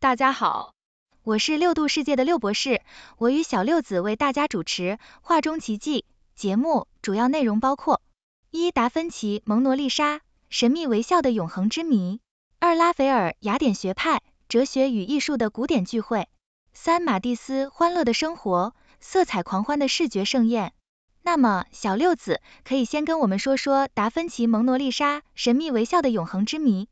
大家好，我是六度世界的六博士，我与小六子为大家主持《画中奇迹》节目，主要内容包括：一、达芬奇《蒙娜丽莎》神秘微笑的永恒之谜；二、拉斐尔《雅典学派》哲学与艺术的古典聚会；三、马蒂斯《欢乐的生活》色彩狂欢的视觉盛宴。那么，小六子可以先跟我们说说达芬奇《蒙娜丽莎》神秘微笑的永恒之谜。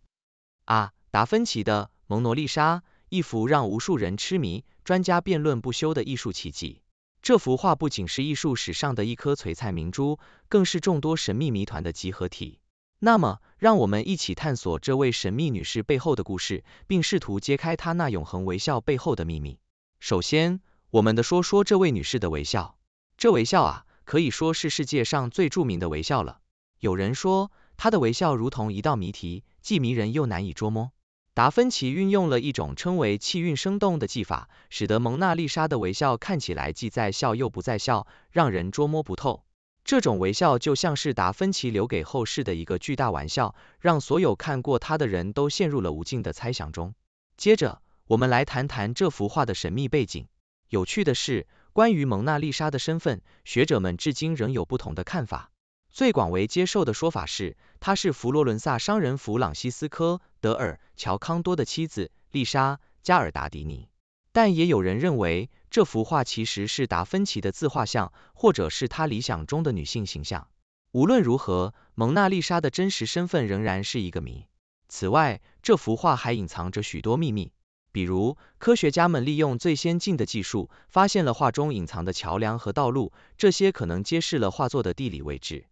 啊，达芬奇的《蒙娜丽莎》。一幅让无数人痴迷、专家辩论不休的艺术奇迹。这幅画不仅是艺术史上的一颗璀璨明珠，更是众多神秘谜团的集合体。那么，让我们一起探索这位神秘女士背后的故事，并试图揭开她那永恒微笑背后的秘密。首先，我们的说说这位女士的微笑。这微笑啊，可以说是世界上最著名的微笑了。有人说，她的微笑如同一道谜题，既迷人又难以捉摸。达芬奇运用了一种称为“气韵生动”的技法，使得蒙娜丽莎的微笑看起来既在笑又不在笑，让人捉摸不透。这种微笑就像是达芬奇留给后世的一个巨大玩笑，让所有看过他的人都陷入了无尽的猜想中。接着，我们来谈谈这幅画的神秘背景。有趣的是，关于蒙娜丽莎的身份，学者们至今仍有不同的看法。最广为接受的说法是，她是佛罗伦萨商人弗朗西斯科。德尔乔康多的妻子丽莎加尔达迪尼，但也有人认为这幅画其实是达芬奇的自画像，或者是他理想中的女性形象。无论如何，蒙娜丽莎的真实身份仍然是一个谜。此外，这幅画还隐藏着许多秘密，比如科学家们利用最先进的技术发现了画中隐藏的桥梁和道路，这些可能揭示了画作的地理位置。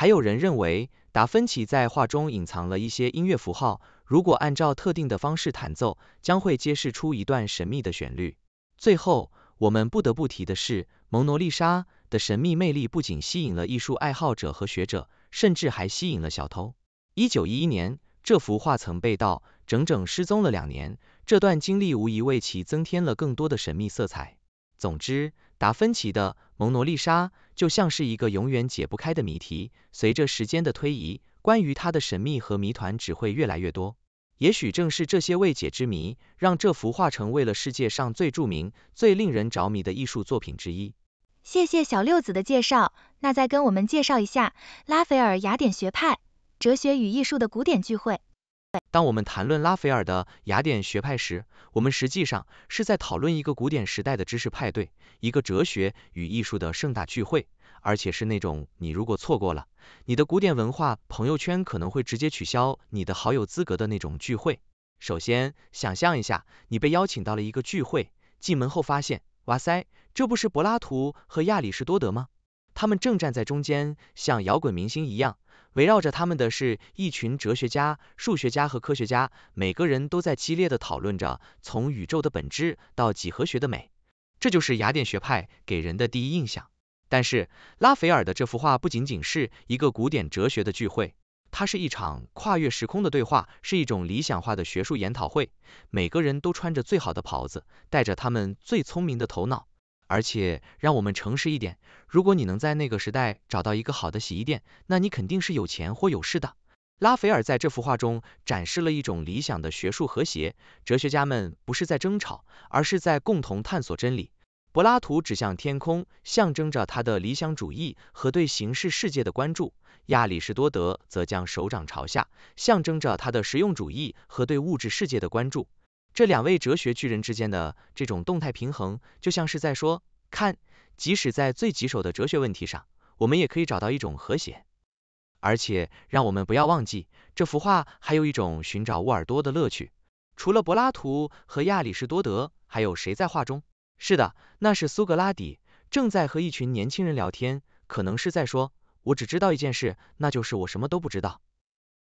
还有人认为，达芬奇在画中隐藏了一些音乐符号，如果按照特定的方式弹奏，将会揭示出一段神秘的旋律。最后，我们不得不提的是，蒙娜丽莎的神秘魅力不仅吸引了艺术爱好者和学者，甚至还吸引了小偷。一九一一年，这幅画曾被盗，整整失踪了两年，这段经历无疑为其增添了更多的神秘色彩。总之，达芬奇的《蒙娜丽莎》就像是一个永远解不开的谜题，随着时间的推移，关于它的神秘和谜团只会越来越多。也许正是这些未解之谜，让这幅画成为了世界上最著名、最令人着迷的艺术作品之一。谢谢小六子的介绍，那再跟我们介绍一下拉斐尔、雅典学派、哲学与艺术的古典聚会。当我们谈论拉斐尔的雅典学派时，我们实际上是在讨论一个古典时代的知识派对，一个哲学与艺术的盛大聚会，而且是那种你如果错过了，你的古典文化朋友圈可能会直接取消你的好友资格的那种聚会。首先，想象一下，你被邀请到了一个聚会，进门后发现，哇塞，这不是柏拉图和亚里士多德吗？他们正站在中间，像摇滚明星一样。围绕着他们的是一群哲学家、数学家和科学家，每个人都在激烈的讨论着从宇宙的本质到几何学的美。这就是雅典学派给人的第一印象。但是拉斐尔的这幅画不仅仅是一个古典哲学的聚会，它是一场跨越时空的对话，是一种理想化的学术研讨会。每个人都穿着最好的袍子，带着他们最聪明的头脑。而且，让我们诚实一点。如果你能在那个时代找到一个好的洗衣店，那你肯定是有钱或有势的。拉斐尔在这幅画中展示了一种理想的学术和谐，哲学家们不是在争吵，而是在共同探索真理。柏拉图指向天空，象征着他的理想主义和对形式世界的关注；亚里士多德则将手掌朝下，象征着他的实用主义和对物质世界的关注。这两位哲学巨人之间的这种动态平衡，就像是在说：看，即使在最棘手的哲学问题上，我们也可以找到一种和谐。而且，让我们不要忘记，这幅画还有一种寻找沃尔多的乐趣。除了柏拉图和亚里士多德，还有谁在画中？是的，那是苏格拉底，正在和一群年轻人聊天，可能是在说：“我只知道一件事，那就是我什么都不知道。”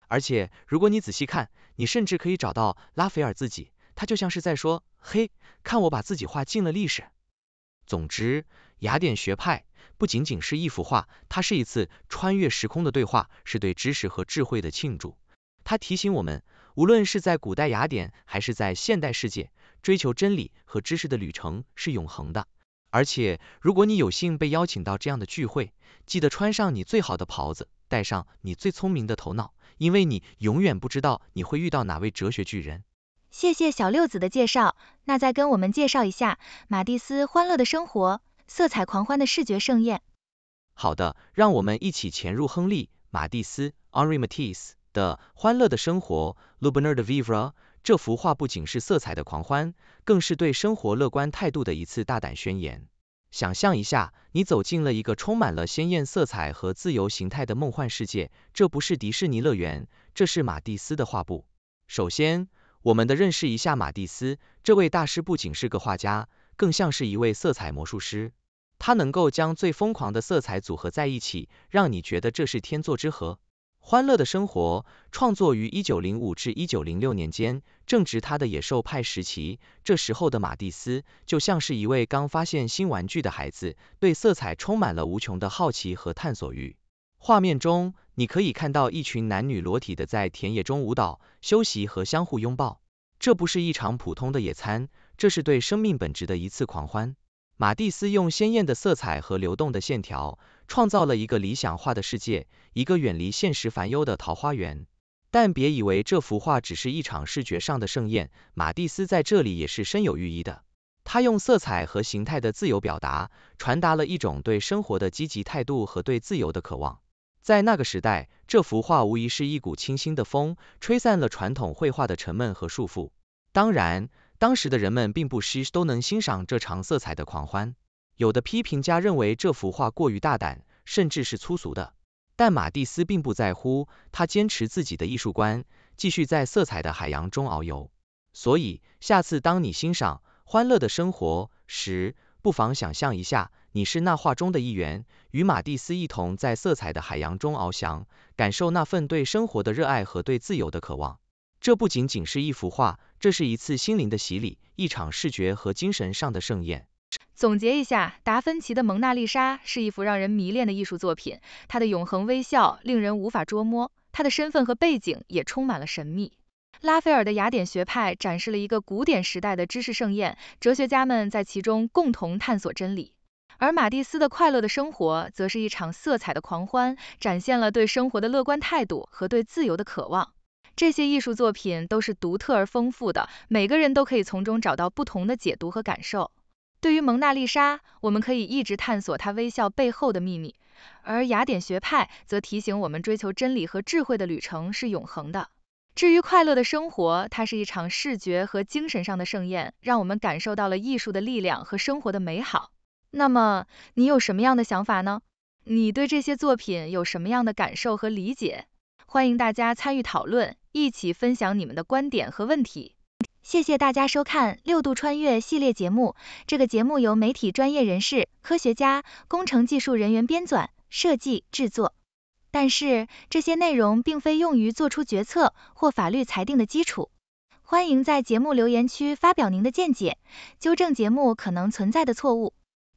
而且，如果你仔细看，你甚至可以找到拉斐尔自己。他就像是在说：“嘿，看我把自己画进了历史。”总之，雅典学派不仅仅是一幅画，它是一次穿越时空的对话，是对知识和智慧的庆祝。它提醒我们，无论是在古代雅典还是在现代世界，追求真理和知识的旅程是永恒的。而且，如果你有幸被邀请到这样的聚会，记得穿上你最好的袍子，带上你最聪明的头脑，因为你永远不知道你会遇到哪位哲学巨人。谢谢小六子的介绍，那再跟我们介绍一下马蒂斯《欢乐的生活》，色彩狂欢的视觉盛宴。好的，让我们一起潜入亨利·马蒂斯 （Henri Matisse） 的《欢乐的生活》（Le Bonheur de Vivre）。这幅画不仅是色彩的狂欢，更是对生活乐观态度的一次大胆宣言。想象一下，你走进了一个充满了鲜艳色彩和自由形态的梦幻世界，这不是迪士尼乐园，这是马蒂斯的画布。首先，我们的认识一下马蒂斯这位大师不仅是个画家，更像是一位色彩魔术师。他能够将最疯狂的色彩组合在一起，让你觉得这是天作之合。《欢乐的生活》创作于一九零五至一九零六年间，正值他的野兽派时期。这时候的马蒂斯就像是一位刚发现新玩具的孩子，对色彩充满了无穷的好奇和探索欲。画面中。你可以看到一群男女裸体的在田野中舞蹈、休息和相互拥抱，这不是一场普通的野餐，这是对生命本质的一次狂欢。马蒂斯用鲜艳的色彩和流动的线条，创造了一个理想化的世界，一个远离现实烦忧的桃花源。但别以为这幅画只是一场视觉上的盛宴，马蒂斯在这里也是深有寓意的。他用色彩和形态的自由表达，传达了一种对生活的积极态度和对自由的渴望。在那个时代，这幅画无疑是一股清新的风，吹散了传统绘画的沉闷和束缚。当然，当时的人们并不都能欣赏这场色彩的狂欢。有的批评家认为这幅画过于大胆，甚至是粗俗的。但马蒂斯并不在乎，他坚持自己的艺术观，继续在色彩的海洋中遨游。所以，下次当你欣赏《欢乐的生活》时，不妨想象一下。你是那画中的一员，与马蒂斯一同在色彩的海洋中翱翔，感受那份对生活的热爱和对自由的渴望。这不仅仅是一幅画，这是一次心灵的洗礼，一场视觉和精神上的盛宴。总结一下，达芬奇的蒙娜丽莎是一幅让人迷恋的艺术作品，它的永恒微笑令人无法捉摸，它的身份和背景也充满了神秘。拉斐尔的雅典学派展示了一个古典时代的知识盛宴，哲学家们在其中共同探索真理。而马蒂斯的《快乐的生活》则是一场色彩的狂欢，展现了对生活的乐观态度和对自由的渴望。这些艺术作品都是独特而丰富的，每个人都可以从中找到不同的解读和感受。对于《蒙娜丽莎》，我们可以一直探索她微笑背后的秘密；而《雅典学派》则提醒我们，追求真理和智慧的旅程是永恒的。至于《快乐的生活》，它是一场视觉和精神上的盛宴，让我们感受到了艺术的力量和生活的美好。那么你有什么样的想法呢？你对这些作品有什么样的感受和理解？欢迎大家参与讨论，一起分享你们的观点和问题。谢谢大家收看六度穿越系列节目。这个节目由媒体专业人士、科学家、工程技术人员编纂、设计、制作。但是这些内容并非用于做出决策或法律裁定的基础。欢迎在节目留言区发表您的见解，纠正节目可能存在的错误。